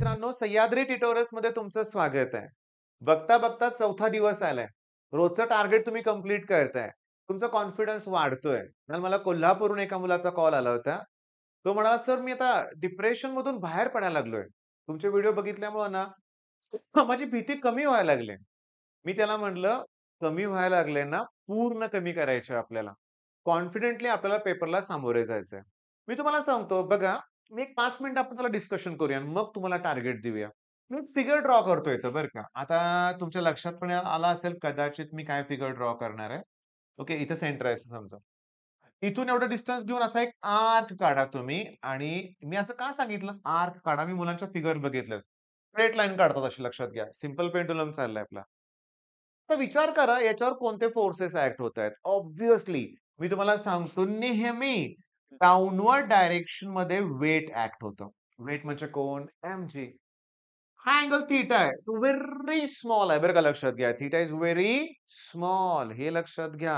मित्रांनो सह्याद्री ट्युटोरियल्स मध्ये तुमचं स्वागत आहे बघता बघता चौथा दिवस आलाय रोजचं टार्गेट तुम्ही कम्प्लीट करताय तुमचा कॉन्फिडन्स वाढतोय मला कोल्हापूरहून एका मुलाचा कॉल आला होता तो म्हणाला सर मी आता डिप्रेशन मधून बाहेर पडायला लागलोय तुमचे व्हिडिओ बघितल्यामुळे ना माझी भीती कमी व्हायला लागली मी त्याला म्हटलं कमी व्हायला लागले ना पूर्ण कमी करायचे आपल्याला कॉन्फिडेंटली आपल्याला पेपरला सामोरे जायचंय मी तुम्हाला सांगतो बघा मी एक पाच मिनिट आपण त्याला डिस्कशन करूया मग तुम्हाला टार्गेट देऊया मी फिगर ड्रॉ करतोय तर बरं का आता तुमच्या लक्षात पण आला असेल कदाचित मी काय फिगर ड्रॉ करणार आहे ओके इथं सेंटर आहे समजा इथून एवढं डिस्टन्स घेऊन असा एक आर्क काढा तुम्ही आणि मी असं का सांगितलं आर्क काढा मी मुलांच्या फिगर बघितलं स्ट्रेट लाईन काढतात अशी लक्षात घ्या सिम्पल पेंडुलम चाललाय आपला तर विचार करा याच्यावर कोणते फोर्सेस ऍक्ट होत आहेत ऑब्व्हियसली मी तुम्हाला सांगतो नेहमी डाउनवर्ड डायरेक्शन मध्ये वेट ऍक्ट होतं वेट म्हणजे कोण एम जी हा अँगल थिटा आहे तो व्हेरी स्मॉल आहे बरं का लक्षात घ्या थिटा इज व्हेरी स्मॉल हे लक्षात घ्या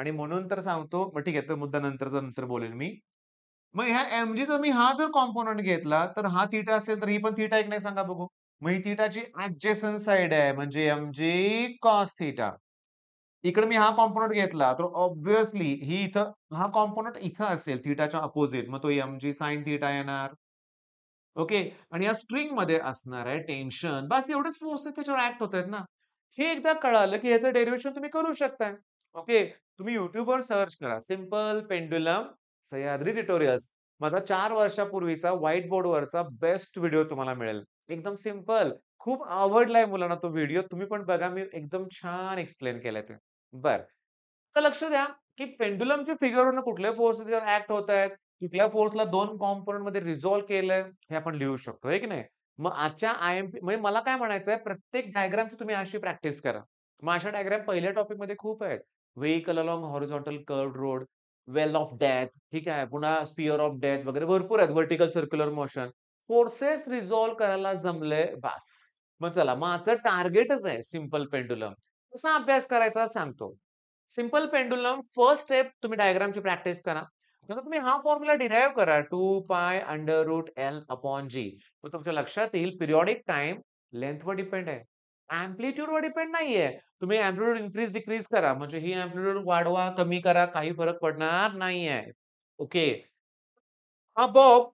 आणि म्हणून तर सांगतो मग ठीक आहे तर मुद्दा नंतर नंतर बोलेन मी मग ह्या एम जीचा मी हा जर कॉम्पोनंट घेतला तर हा थिटा असेल तर ही पण थिटा एक नाही सांगा बघू मग ही थिटाची ऍडजेसन साइड आहे म्हणजे एम जी कॉस थिटा इकडे मी हा कॉम्पोनंट घेतला तर ऑब्विसली ही इथं हा कॉम्पोनंट इथं असेल थिटाच्या अपोजिट मग तो एम जी साईन थिटा येणार ओके आणि या स्ट्रिंग मध्ये असणार आहे टेन्शन बस एवढेच फोर्सेस त्याच्यावर ऍक्ट होत आहेत ना हे एकदा कळालं की ह्याचं डेरिव्हेशन तुम्ही करू शकताय ओके तुम्ही युट्यूबवर सर्च करा सिम्पल पेंडुलम सह्याद्री ट्युटोरियल्स माझा चार वर्षापूर्वीचा व्हाईट बोर्डवरचा बेस्ट व्हिडिओ तुम्हाला मिळेल एकदम सिंपल खूप आवडलाय मुलांना तो व्हिडिओ तुम्ही पण बघा मी एकदम छान एक्सप्लेन केलाय ते बर तर लक्ष द्या की पेंडुलमची फिगरवरनं कुठले फोर्सेस ऍक्ट होत आहेत कुठल्या फोर्सला दोन कॉम्पोनंट मध्ये रिझॉल्व्ह केलंय हे आपण लिहू शकतो हे की नाही मग आजच्या आय एम पी म्हणजे मला काय म्हणायचं आहे प्रत्येक डायग्रामची तुम्ही अशी प्रॅक्टिस करा मग अशा डायग्राम पहिल्या मध्ये खूप आहेत vehicle along horizontal curved road well of death ठीक आहे पुन्हा स्पियर ऑफ डेथ वगैरे भरपूर आहेत vertical circular motion forces resolve करायला जमले बास मग चला मग आजचं टार्गेटच आहे सिम्पल पेंडुलम कसा अभ्यास करायचा सांगतो सिम्पल पेंडुलम फर्स्ट स्टेप तुम्ही डायग्रामची प्रॅक्टिस करा नंतर तुम्ही हा फॉर्म्युला डिराईव्ह करा two pi under root L upon g मग तुमच्या लक्षात येईल पिरियॉडिक टाइम वर डिपेंड आहे वर डिपेंड नाहीये तुम्ही अँप्लिट्यूड इन्क्रीज डिक्रीज करा म्हणजे ही अँप्लिट्यूड वाढवा कमी करा काही फरक पडणार नाही आहे ओके हा बॉब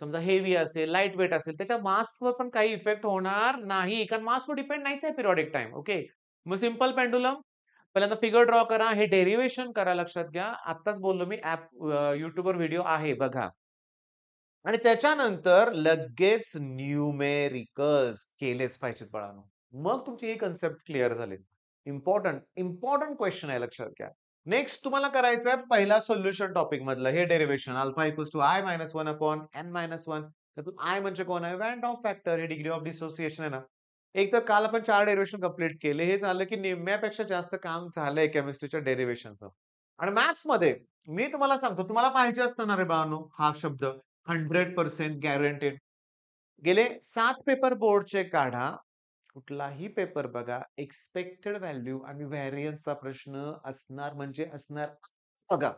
समजा हेवी असेल लाईट वेट असेल त्याच्या मास वर पण काही इफेक्ट होणार नाही कारण मास वर डिपेंड नाहीच आहे पिरियॉडिक टाइम ओके मग सिम्पल पेंडुलम पहिल्यांदा फिगर ड्रॉ करा हे डेरिवेशन करा लक्षात घ्या आत्ताच बोललो मी ऍप युट्यूबवर व्हिडिओ आहे बघा आणि त्याच्यानंतर लगेच न्यूमेरिकल्स केलेच पाहिजेत बाळानो मग तुमची ही कन्सेप्ट क्लिअर झाली इम्पॉर्टंट इम्पॉर्टंट क्वेश्चन आहे लक्षात घ्या नेक्स्ट तुम्हाला करायचं आहे पहिला सोल्युशन टॉपिक मधलं हे derivation alpha equals to i minus one upon n minus one त्यातून आय म्हणजे कोण आहे वॅन्ड ऑफ फॅक्टर हे डिग्री ऑफ डिसोसिएशन आहे ना एक तर काल आपण चार डेरिव्हेशन कंप्लीट केले हे झालं की निम्म्यापेक्षा जास्त काम झालंय केमिस्ट्रीच्या डेरिव्हेशनचं आणि मॅथ्स मध्ये मी तुम्हाला सांगतो तुम्हाला पाहिजे असताना रे बानो हा शब्द हंड्रेड पर्सेंट गॅरंटेड गेले सात पेपर बोर्डचे काढा कुठलाही पेपर बघा एक्सपेक्टेड व्हॅल्यू आणि व्हॅरियन्सचा प्रश्न असणार म्हणजे असणार बघा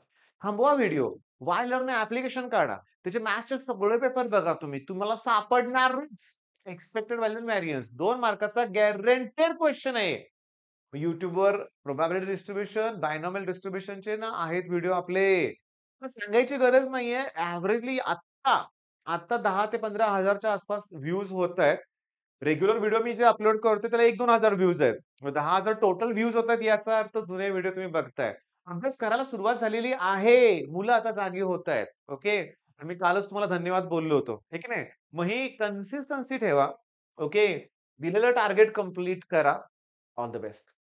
थांबवा व्हिडिओ वाय ऍप्लिकेशन काढा त्याचे मॅथ्सचे सगळे पेपर बघा तुम्ही तुम्हाला सापडणारच एक्सपेक्टेड व्हॅल्यू व्हॅरियन्स दोन मार्काचा गॅरंटेड क्वेश्चन आहे युट्यूबवर प्रोबॅबिलिटी डिस्ट्रीब्युशन बायनॉमल डिस्ट्रीब्युशनचे ना आहेत व्हिडिओ आपले सांगायची गरज नाहीये ऍव्हरेजली आता आता दहा ते पंधरा हजारच्या आसपास व्ह्यूज होत आहेत रेग्युलर व्हिडिओ मी जे अपलोड करते त्याला एक दोन हजार व्ह्यूज आहेत दहा हजार टोटल व्ह्यूज होत आहेत याचा अर्थ जुने व्हिडिओ तुम्ही बघताय अभ्यास करायला सुरुवात झालेली आहे मुलं आता जागी होत आहेत ओके मी कालच तुम्हाला धन्यवाद बोललो होतो हे आहे नाही मग ही कन्सिस्टन्सी ठेवा ओके दिलेलं टार्गेट कम्प्लीट करा ऑल द बेस्ट